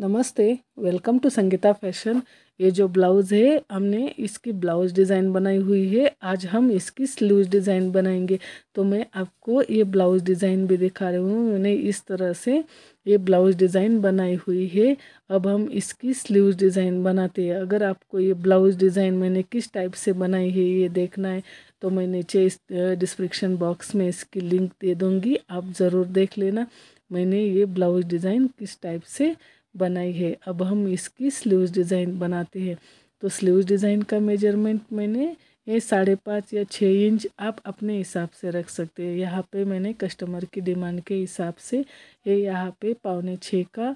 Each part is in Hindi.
नमस्ते वेलकम टू संगीता फैशन ये जो ब्लाउज़ है हमने इसकी ब्लाउज़ डिज़ाइन बनाई हुई है आज हम इसकी स्लीव डिज़ाइन बनाएंगे तो मैं आपको ये ब्लाउज़ डिज़ाइन भी दिखा रही हूँ मैंने इस तरह से ये ब्लाउज़ डिज़ाइन बनाई हुई है अब हम इसकी स्लीव डिज़ाइन बनाते हैं अगर आपको ये ब्लाउज़ डिज़ाइन मैंने किस टाइप से बनाई है ये देखना है तो मैं नीचे इस डिस्क्रिप्शन बॉक्स में इसकी लिंक दे दूँगी आप ज़रूर देख लेना मैंने ये ब्लाउज़ डिज़ाइन किस टाइप से बनाई है अब हम इसकी स्लीव्स डिज़ाइन बनाते हैं तो स्लीव्स डिज़ाइन का मेजरमेंट मैंने ये साढ़े पाँच या छः इंच आप अपने हिसाब से रख सकते हैं यहाँ पे मैंने कस्टमर की डिमांड के हिसाब से ये यहाँ पे पावने छः का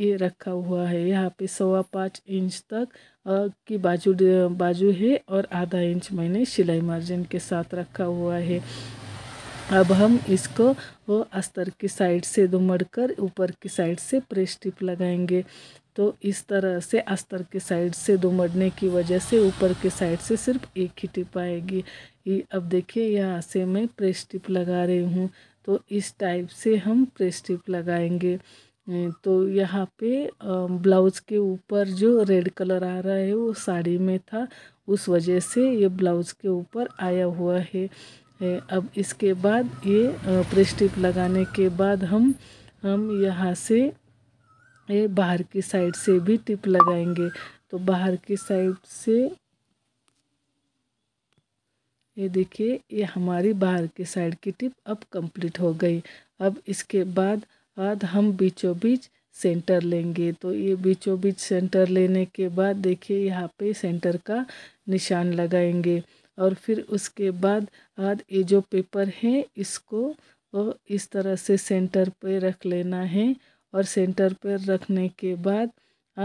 ये रखा हुआ है यहाँ पे सवा पाँच इंच तक की बाजू बाजू है और आधा इंच मैंने सिलाई मार्जिन के साथ रखा हुआ है अब हम इसको वो अस्तर की साइड से दो मड़कर ऊपर की साइड से प्रेस टिप लगाएंगे तो इस तरह से अस्तर के साइड से दो मड़ने की वजह से ऊपर के साइड से सिर्फ एक ही टिप आएगी अब देखिए यहाँ से मैं प्रेस टिप लगा रही हूँ तो इस टाइप से हम प्रेस टिप लगाएंगे अं, तो यहाँ पे अं, ब्लाउज़ के ऊपर जो रेड कलर आ रहा है वो साड़ी में था उस वजह से ये ब्लाउज़ के ऊपर आया हुआ है अब इसके बाद ये प्रेस टिप लगाने के बाद हम हम यहाँ से ये बाहर की साइड से भी टिप लगाएंगे तो बाहर की साइड से ये देखिए ये हमारी बाहर की साइड की टिप अब कंप्लीट हो गई अब इसके बाद बाद हम बीचों बीच सेंटर लेंगे तो ये बीचों बीच सेंटर लेने के बाद देखिए यहाँ पे सेंटर का निशान लगाएंगे और फिर उसके बाद आज ये जो पेपर है इसको इस तरह से सेंटर पे रख लेना है और सेंटर पे रखने के बाद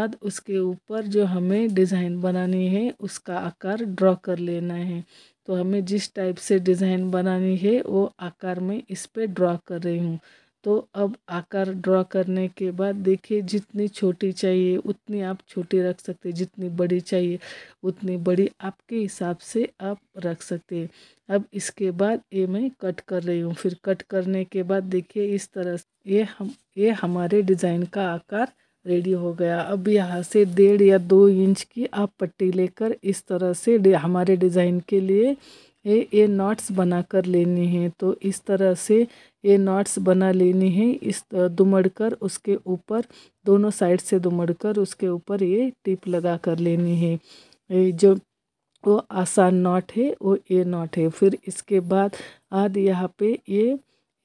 आज उसके ऊपर जो हमें डिज़ाइन बनानी है उसका आकार ड्रॉ कर लेना है तो हमें जिस टाइप से डिज़ाइन बनानी है वो आकार में इस पर ड्रॉ कर रही हूँ तो अब आकार ड्रॉ करने के बाद देखिए जितनी छोटी चाहिए उतनी आप छोटी रख सकते हैं जितनी बड़ी चाहिए उतनी बड़ी आपके हिसाब से आप रख सकते हैं अब इसके बाद ये मैं कट कर रही हूँ फिर कट करने के बाद देखिए इस तरह ये हम ये हमारे डिज़ाइन का आकार रेडी हो गया अब यहाँ से डेढ़ या दो इंच की आप पट्टी लेकर इस तरह से हमारे डिज़ाइन के लिए ये ये नॉट्स बनाकर लेने हैं तो इस तरह से ये नॉट्स बना लेने हैं इस दुमड़ कर उसके ऊपर दोनों साइड से दुमड़ कर उसके ऊपर ये टिप लगा कर लेनी है ये जो वो आसान नॉट है वो ए नॉट है फिर इसके बाद आद यहाँ पे ये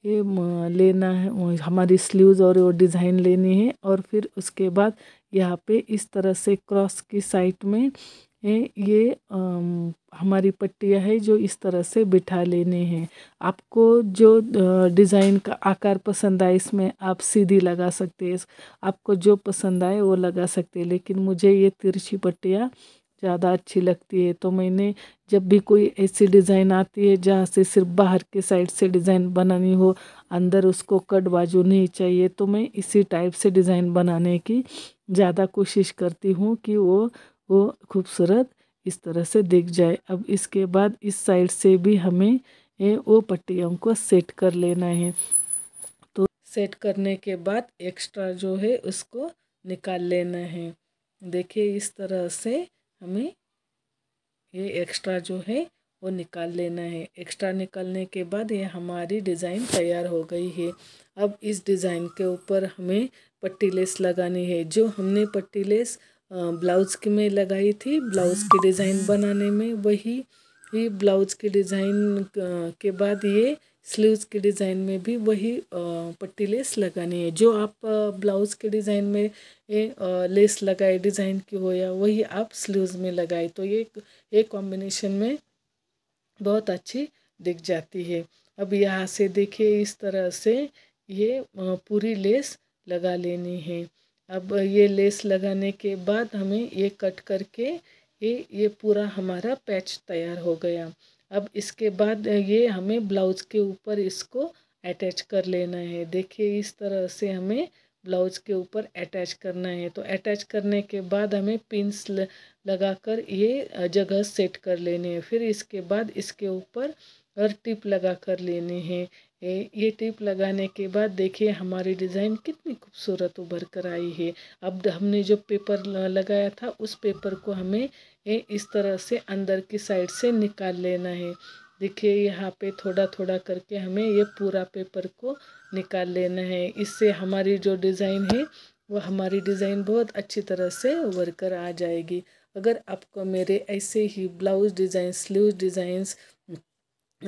ये लेना है हमारी स्लीव्स और वो डिज़ाइन लेनी है और फिर उसके बाद यहाँ पे इस तरह से क्रॉस की साइड में है ये हमारी पट्टियाँ है जो इस तरह से बिठा लेने हैं आपको जो डिज़ाइन का आकार पसंद आए इसमें आप सीधी लगा सकते हैं आपको जो पसंद आए वो लगा सकते हैं लेकिन मुझे ये तिरछी पट्टियाँ ज़्यादा अच्छी लगती है तो मैंने जब भी कोई ऐसी डिज़ाइन आती है जहाँ से सिर्फ बाहर के साइड से डिज़ाइन बनानी हो अंदर उसको कट बाजू नहीं चाहिए तो मैं इसी टाइप से डिज़ाइन बनाने की ज़्यादा कोशिश करती हूँ कि वो वो खूबसूरत इस तरह से दिख जाए अब इसके बाद इस साइड से भी हमें वो पट्टियों को सेट कर लेना है तो सेट करने के बाद एक्स्ट्रा जो है उसको निकाल लेना है देखिए इस तरह से हमें ये एक्स्ट्रा जो है वो निकाल लेना है एक्स्ट्रा निकालने के बाद ये हमारी डिज़ाइन तैयार हो गई है अब इस डिज़ाइन के ऊपर हमें पट्टी लेस लगानी है जो हमने पट्टी लेस ब्लाउज की मैं लगाई थी ब्लाउज की डिज़ाइन बनाने में वही ही ब्लाउज की डिज़ाइन के बाद ये स्लीव्स के डिज़ाइन में भी वही पट्टी लेस लगानी है जो आप ब्लाउज़ के डिज़ाइन में ये लेस लगाए डिज़ाइन की हो या वही आप स्लीव्स में लगाए तो ये ये कॉम्बिनेशन में बहुत अच्छी दिख जाती है अब यहाँ से देखिए इस तरह से ये पूरी लेस लगा लेनी है अब ये लेस लगाने के बाद हमें ये कट करके ये ये पूरा हमारा पैच तैयार हो गया अब इसके बाद ये हमें ब्लाउज के ऊपर इसको अटैच कर लेना है देखिए इस तरह से हमें ब्लाउज के ऊपर अटैच करना है तो अटैच करने के बाद हमें पिंस लगाकर ये जगह सेट कर लेनी है फिर इसके बाद इसके ऊपर और टिप लगा कर लेने हैं ये टिप लगाने के बाद देखिए हमारी डिज़ाइन कितनी खूबसूरत उभर कर आई है अब हमने जो पेपर लगाया था उस पेपर को हमें इस तरह से अंदर की साइड से निकाल लेना है देखिए यहाँ पे थोड़ा थोड़ा करके हमें ये पूरा पेपर को निकाल लेना है इससे हमारी जो डिज़ाइन है वो हमारी डिज़ाइन बहुत अच्छी तरह से उभर कर आ जाएगी अगर आपको मेरे ऐसे ही ब्लाउज़ डिज़ाइन स्लीव डिज़ाइंस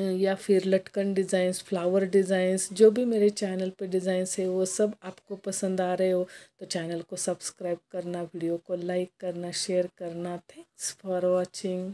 या फिर लटकन डिज़ाइंस फ्लावर डिज़ाइंस जो भी मेरे चैनल पे डिज़ाइंस है वो सब आपको पसंद आ रहे हो तो चैनल को सब्सक्राइब करना वीडियो को लाइक करना शेयर करना थैंक्स फॉर वाचिंग